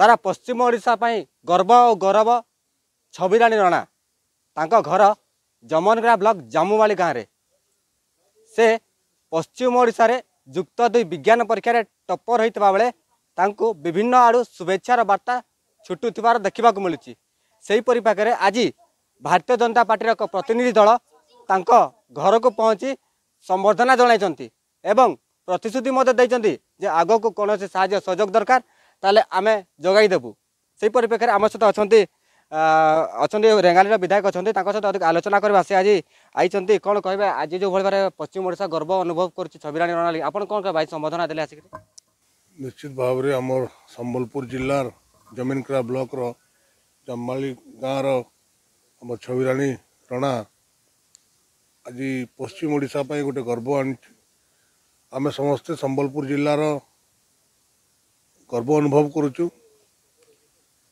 ସାରା ପଶ୍ଚିମ ଓଡ଼ିଶା ପାଇଁ ଗର୍ବ ଓ ଗୌରବ ଛବିରାଣୀ ରଣା ତାଙ୍କ ଘର ଜମନଗ୍ରା ବ୍ଲକ୍ ଜାମୁବାଳି ଗାଁରେ ସେ ପଶ୍ଚିମ ଓଡ଼ିଶାରେ ଯୁକ୍ତ ଦୁଇ ବିଜ୍ଞାନ ପରୀକ୍ଷାରେ ଟପର୍ ହୋଇଥିବା ବେଳେ ତାଙ୍କୁ ବିଭିନ୍ନ ଆଡ଼ୁ ଶୁଭେଚ୍ଛାର ବାର୍ତ୍ତା ଛୁଟୁଥିବାର ଦେଖିବାକୁ ମିଳୁଛି ସେହି ପରିପ୍ରେକ୍ଷୀରେ ଆଜି ଭାରତୀୟ ଜନତା ପାର୍ଟିର ଏକ ପ୍ରତିନିଧି ଦଳ ତାଙ୍କ ଘରକୁ ପହଞ୍ଚି ସମ୍ବର୍ଦ୍ଧନା ଜଣାଇଛନ୍ତି ଏବଂ ପ୍ରତିଶ୍ରୁତି ମଧ୍ୟ ଦେଇଛନ୍ତି ଯେ ଆଗକୁ କୌଣସି ସାହାଯ୍ୟ ସହଯୋଗ ଦରକାର ତାହେଲେ ଆମେ ଯୋଗାଇ ଦେବୁ ସେହି ପରିପ୍ରେକ୍ଷୀରେ ଆମ ସହିତ ଅଛନ୍ତି ଅଛନ୍ତି ରେଙ୍ଗାଲିର ବିଧାୟକ ଅଛନ୍ତି ତାଙ୍କ ସହିତ ଅଧିକ ଆଲୋଚନା କରିବା ସେ ଆଜି ଆଇଛନ୍ତି କ'ଣ କହିବେ ଆଜି ଯେଉଁଭଳି ଭାବରେ ପଶ୍ଚିମ ଓଡ଼ିଶା ଗର୍ବ ଅନୁଭବ କରୁଛି ଛବିରାଣୀ ରଣାଳୀ ଆପଣ କ'ଣ କହିବେ ଭାଇ ସମ୍ବୋଧନା ଦେଲେ ଆସିକି ନିଶ୍ଚିତ ଭାବରେ ଆମର ସମ୍ବଲପୁର ଜିଲ୍ଲାର ଜମିନକ୍ରା ବ୍ଲକର ଜମାଳି ଗାଁର ଆମ ଛବିରାଣୀ ରଣା ଆଜି ପଶ୍ଚିମ ଓଡ଼ିଶା ପାଇଁ ଗୋଟେ ଗର୍ବ ଆଣିଛି ଆମେ ସମସ୍ତେ ସମ୍ବଲପୁର ଜିଲ୍ଲାର ଗର୍ବ ଅନୁଭବ କରୁଛୁ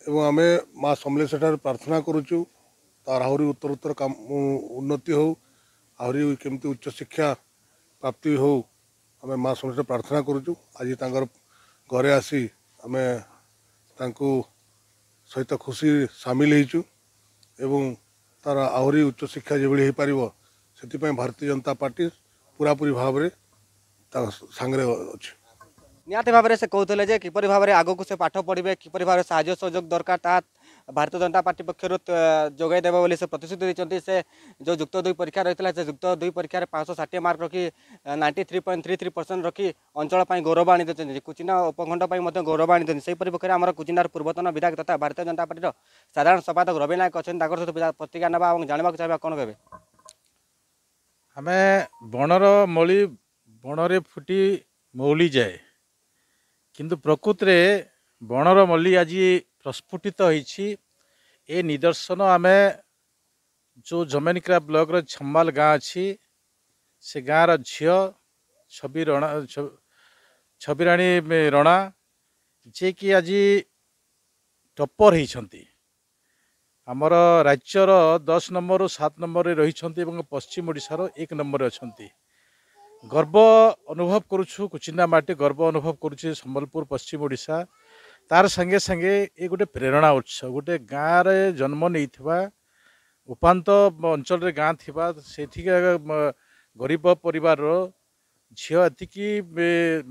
ଏବଂ ଆମେ ମା ସମଲେଶ୍ୱରଠାରେ ପ୍ରାର୍ଥନା କରୁଛୁ ତାର ଆହୁରି ଉତ୍ତରୋତ୍ତର କାମ ଉନ୍ନତି ହେଉ ଆହୁରି କେମିତି ଉଚ୍ଚଶିକ୍ଷା ପ୍ରାପ୍ତି ହେଉ ଆମେ ମା ସମଲେଶ୍ୱର ପ୍ରାର୍ଥନା କରୁଛୁ ଆଜି ତାଙ୍କର ଘରେ ଆସି ଆମେ ତାଙ୍କୁ ସହିତ ଖୁସି ସାମିଲ ହେଇଛୁ ଏବଂ ତାର ଆହୁରି ଉଚ୍ଚଶିକ୍ଷା ଯେଭଳି ହେଇପାରିବ ସେଥିପାଇଁ ଭାରତୀୟ ଜନତା ପାର୍ଟି ପୁରାପୁରି ଭାବରେ ତାଙ୍କ ସାଙ୍ଗରେ ଅଛି ନିହାତି ଭାବରେ ସେ କହୁଥିଲେ ଯେ କିପରି ଭାବରେ ଆଗକୁ ସେ ପାଠ ପଢ଼ିବେ କିପରି ଭାବରେ ସାହାଯ୍ୟ ସହଯୋଗ ଦରକାର ତାହା ଭାରତୀୟ ଜନତା ପାର୍ଟି ପକ୍ଷରୁ ଯୋଗାଇ ଦେବେ ବୋଲି ସେ ପ୍ରତିଶ୍ରୁତି ଦେଇଛନ୍ତି ସେ ଯେଉଁ ଯୁକ୍ତ ଦୁଇ ପରୀକ୍ଷା ରହିଥିଲା ସେ ଯୁକ୍ତ ଦୁଇ ପରୀକ୍ଷାରେ ପାଞ୍ଚଶହ ଷାଠିଏ ମାର୍କ ରଖି ninety three point three three percent ରଖି ଅଞ୍ଚଳ ପାଇଁ ଗୌରବ ଆଣିଦେଇଛନ୍ତି କୁଚିନା ଉପଖଣ୍ଡ ପାଇଁ ମଧ୍ୟ ଗୌରବ ଆଣିଛନ୍ତି ସେହି ପରିପକ୍ଷରେ ଆମର କୁଚିନାର ପୂର୍ବତନ ବିଧାୟକ ତଥା ଭାରତୀୟ ଜନତା ପାର୍ଟିର ସାଧାରଣ ସମ୍ପାଦକ ରବି ନାୟକ ଅଛନ୍ତି ତାଙ୍କର ସହିତ ପ୍ରତିକ୍ରିୟା ନେବା ଏବଂ ଜାଣିବାକୁ ଚାହିଁବା କ'ଣ କହିବେ ଆମେ ବଣର ମଳି ବଣରେ ଫୁଟି ମୌଲି ଯାଏ କିନ୍ତୁ ପ୍ରକୃତିରେ ବଣର ମଲ୍ଲି ଆଜି ପ୍ରସ୍ଫୁଟିତ ହୋଇଛି ଏ ନିଦର୍ଶନ ଆମେ ଯେଉଁ ଜମେନିକ୍ରା ବ୍ଲକର ଛମ୍ବାଲ ଗାଁ ଅଛି ସେ ଗାଁର ଝିଅ ଛବି ରଣା ଛବିରାଣୀ ରଣା ଯିଏକି ଆଜି ଟପର ହୋଇଛନ୍ତି ଆମର ରାଜ୍ୟର ଦଶ ନମ୍ବରରୁ ସାତ ନମ୍ବରରେ ରହିଛନ୍ତି ଏବଂ ପଶ୍ଚିମ ଓଡ଼ିଶାର ଏକ ନମ୍ବରରେ ଅଛନ୍ତି ଗର୍ବ ଅନୁଭବ କରୁଛୁ କୁଚିନ୍ଦାମାଟି ଗର୍ବ ଅନୁଭବ କରୁଛି ସମ୍ବଲପୁର ପଶ୍ଚିମ ଓଡ଼ିଶା ତାର ସାଙ୍ଗେ ସାଙ୍ଗେ ଏ ଗୋଟେ ପ୍ରେରଣା ଉତ୍ସ ଗୋଟେ ଗାଁରେ ଜନ୍ମ ନେଇଥିବା ଉପାନ୍ତ ଅଞ୍ଚଳରେ ଗାଁ ଥିବା ସେଠିକା ଗରିବ ପରିବାରର ଝିଅ ଏତିକି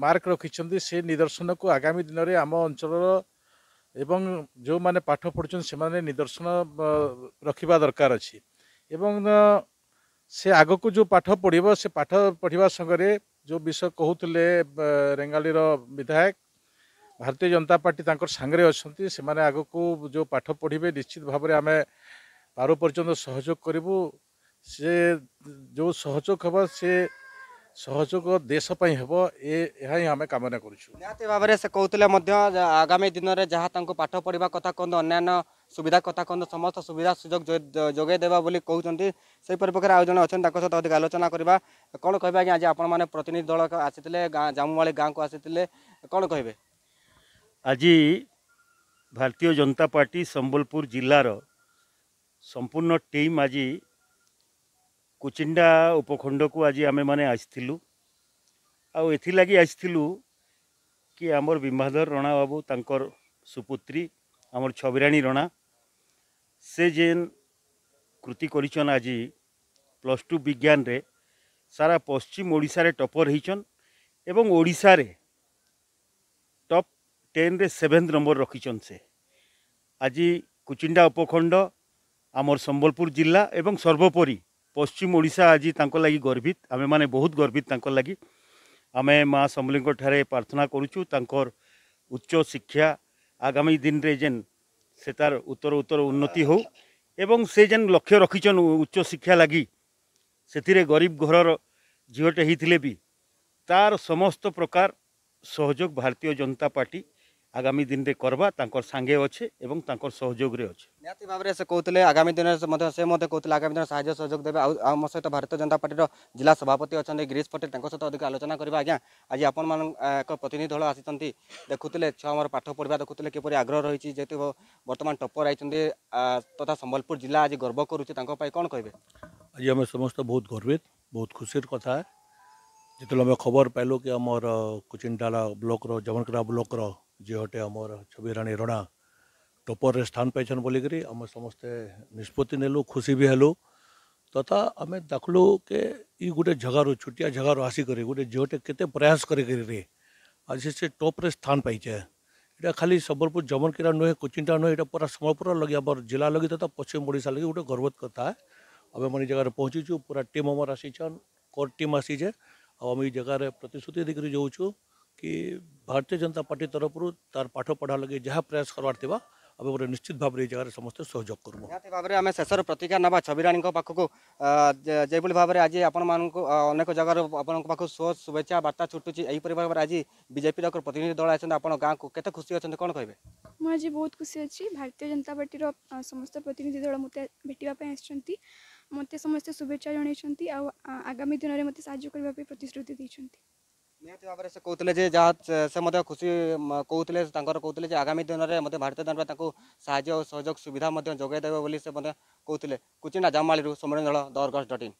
ମାର୍କ ରଖିଛନ୍ତି ସେ ନିଦର୍ଶନକୁ ଆଗାମୀ ଦିନରେ ଆମ ଅଞ୍ଚଳର ଏବଂ ଯେଉଁମାନେ ପାଠ ପଢ଼ୁଛନ୍ତି ସେମାନେ ନିଦର୍ଶନ ରଖିବା ଦରକାର ଅଛି ଏବଂ ସେ ଆଗକୁ ଯେଉଁ ପାଠ ପଢ଼ିବ ସେ ପାଠ ପଢ଼ିବା ସାଙ୍ଗରେ ଯେଉଁ ବିଷୟ କହୁଥିଲେ ରେଙ୍ଗାଲିର ବିଧାୟକ ଭାରତୀୟ ଜନତା ପାର୍ଟି ତାଙ୍କର ସାଙ୍ଗରେ ଅଛନ୍ତି ସେମାନେ ଆଗକୁ ଯେଉଁ ପାଠ ପଢ଼ିବେ ନିଶ୍ଚିତ ଭାବରେ ଆମେ ପାରୁ ପର୍ଯ୍ୟନ୍ତ ସହଯୋଗ କରିବୁ ସେ ଯେଉଁ ସହଯୋଗ ହେବ ସେ ସହଯୋଗ ଦେଶ ପାଇଁ ହେବ ଏ ଏହା ହିଁ ଆମେ କାମନା କରୁଛୁ ନିହାତି ଭାବରେ ସେ କହୁଥିଲେ ମଧ୍ୟ ଆଗାମୀ ଦିନରେ ଯାହା ତାଙ୍କୁ ପାଠ ପଢ଼ିବା କଥା କୁହନ୍ତୁ ଅନ୍ୟାନ୍ୟ ସୁବିଧା କଥା କୁହନ୍ତୁ ସମସ୍ତ ସୁବିଧା ସୁଯୋଗ ଯୋଗାଇ ଦେବା ବୋଲି କହୁଛନ୍ତି ସେହି ପରିପକ୍ଷରେ ଆଉ ଜଣେ ଅଛନ୍ତି ତାଙ୍କ ସହିତ ଅଧିକ ଆଲୋଚନା କରିବା କ'ଣ କହିବେ ଆଜ୍ଞା ଆଜି ଆପଣମାନେ ପ୍ରତିନିଧି ଦଳ ଆସିଥିଲେ ଗାଁ ଜାମୁଭଳି ଗାଁକୁ ଆସିଥିଲେ କ'ଣ କହିବେ ଆଜି ଭାରତୀୟ ଜନତା ପାର୍ଟି ସମ୍ବଲପୁର ଜିଲ୍ଲାର ସମ୍ପୂର୍ଣ୍ଣ ଟିମ୍ ଆଜି କୁଚିଣ୍ଡା ଉପଖଣ୍ଡକୁ ଆଜି ଆମେମାନେ ଆସିଥିଲୁ ଆଉ ଏଥିଲାଗି ଆସିଥିଲୁ କି ଆମର ବିମ୍ବାଧର ରଣା ବାବୁ ତାଙ୍କର ସୁପୁତ୍ରୀ ଆମର ଛବିରାଣୀ ରଣା ସେ ଯେନ୍ କୃତି କରିଛନ୍ ଆଜି ପ୍ଲସ୍ ଟୁ ବିଜ୍ଞାନରେ ସାରା ପଶ୍ଚିମ ଓଡ଼ିଶାରେ ଟପର୍ ହେଇଛନ୍ ଏବଂ ଓଡ଼ିଶାରେ ଟପ୍ ଟେନ୍ରେ ସେଭେନ୍ଥ ନମ୍ବର ରଖିଛନ୍ ସେ ଆଜି କୁଚିଣ୍ଡା ଉପଖଣ୍ଡ ଆମର ସମ୍ବଲପୁର ଜିଲ୍ଲା ଏବଂ ସର୍ବୋପରି ପଶ୍ଚିମ ଓଡ଼ିଶା ଆଜି ତାଙ୍କ ଲାଗି ଗର୍ବିତ ଆମେମାନେ ବହୁତ ଗର୍ବିତ ତାଙ୍କ ଲାଗି ଆମେ ମା ସମଲେଙ୍କ ଠାରେ ପ୍ରାର୍ଥନା କରୁଛୁ ତାଙ୍କର ଉଚ୍ଚ ଶିକ୍ଷା ଆଗାମୀ ଦିନରେ ଯେନ୍ ସେ ତାର ଉତ୍ତର ଉତ୍ତର ଉନ୍ନତି ହେଉ ଏବଂ ସେ ଯେନ୍ ଲକ୍ଷ୍ୟ ରଖିଛନ୍ ଉଚ୍ଚ ଶିକ୍ଷା ଲାଗି ସେଥିରେ ଗରିବ ଘରର ଝିଅଟେ ହେଇଥିଲେ ବି ତାର ସମସ୍ତ ପ୍ରକାର ସହଯୋଗ ଭାରତୀୟ ଜନତା ପାର୍ଟି আগামী দিনে করবা তাঁর সাগে অছে এবং তাঁর সহযোগে অছে নিহতি ভাবে সে কৌলে আগামী দিনে সে মধ্যে কৌলে আগামী দিনে সাহায্য সহযোগ দেবে আম সহ ভারতীয় জনতা পার্টির জেলা সভাপতি অনেক গিরিশ পটেল তাঁর সহ অধিক আলোচনা করা আজ্ঞা আজ আপনার প্রতিনিধি দল আসছেন দেখুলে ছ আমার পাঠ পড়া দেখুলে কিপর আগ্রহ রয়েছে যেহেতু বর্তমান টপর আইছেন তথা সম্বলপুর জেলা আজ গর্ব করুছে তাঁপাই কম কে আজ আমি সমস্ত বহু গর্বিত বহু খুশির কথা যেত আমি খবর পাইলু কি আমার কুচিন্ডালা ব্লকর জবনকড়া ব্লকর ᱡᱚᱴᱮ ᱟᱢᱚᱨ ᱪᱷᱚᱵᱮᱨᱟણી ᱨᱚᱰᱟ ᱴᱚᱯᱨᱮ ᱥᱛᱷᱟᱱ ᱯᱮ ᱪᱷᱟᱱ ᱵᱚᱞᱤᱜᱤᱨᱤ ᱟᱢᱚ ᱥᱚᱢᱚᱥᱛᱮ ᱱᱤᱥᱯᱚᱛᱤ ᱱᱮᱞᱩ ᱠᱩᱥᱤ ᱵᱤ ᱦᱮᱞᱩ ᱛᱚᱛᱟ ᱟᱢᱮ ᱫᱟᱠᱷᱞᱩ ᱠᱮ ᱤ ᱜᱩᱰᱮ ᱡᱷᱟᱜᱟᱨᱚ ᱪᱷᱩᱴᱤᱭᱟ ᱡᱷᱟᱜᱟᱨᱚ ᱟᱥᱤ ᱠᱟᱨᱮ ᱜᱩᱰᱮ ᱡᱚᱴᱮ ᱠᱮᱛᱮ ᱯᱨᱭᱟᱥ ᱠᱟᱨᱮ ᱠᱟᱹᱨᱤ ᱨᱮ ᱟᱡᱮ ᱥᱮ ᱴᱚᱯᱨᱮ ᱥᱛᱷᱟᱱ ᱯᱟᱭ ᱪᱮ ᱮᱴᱟᱜ ᱠᱷᱟᱞᱤ ᱥᱚᱵᱚᱨᱯᱩᱨ ᱡᱚᱢᱚᱱ ᱠᱤᱨᱟᱱ ᱱᱚᱦᱮ ᱠᱚ कि भारतीय जनता पार्टी तरफ तार पाठ पढ़ा लगे जहाँ प्रयास करवार आम गोटे निश्चित भाव ये जगह समस्त सहयोग करूँ भाव में आम शेष प्रतिक्रिया ना छबिराणी पाखक जो भाव में आज आपनेक जगार आप शो शुभेच्छा बार्ता छुटुची यहीपर भाव में आज बजेपी बीजेपी प्रतिनिधि दल आज आप गाँव को कैसे खुशी अच्छे कौन कहे मुझे बहुत खुशी अच्छी भारतीय जनता पार्टी समस्त प्रतिनिधि दल मत भेटापी मत समस्त ସମସ୍ତେ ଶୁଭେଚ୍ଛା आगामी दिन में मतलब ମୋତେ करने प्रतिश्रुति ନିହାତି ଭାବରେ ସେ କହୁଥିଲେ ଯେ ଯାହା ସେ ମଧ୍ୟ ଖୁସି କହୁଥିଲେ ତାଙ୍କର କହୁଥିଲେ ଯେ ଆଗାମୀ ଦିନରେ ମଧ୍ୟ ଭାରତୀୟ ଦଳ ତାଙ୍କୁ ସାହାଯ୍ୟ ଓ ସହଯୋଗ ସୁବିଧା ମଧ୍ୟ ଯୋଗାଇ ଦେବେ ବୋଲି ସେ ମଧ୍ୟ କହୁଥିଲେ କୁଚିଣ୍ଡା ଜାମାଳିରୁ ସୌମ୍ୟରଞ୍ଜଳ ଦରଗସ ଡଟ୍ ଇନ୍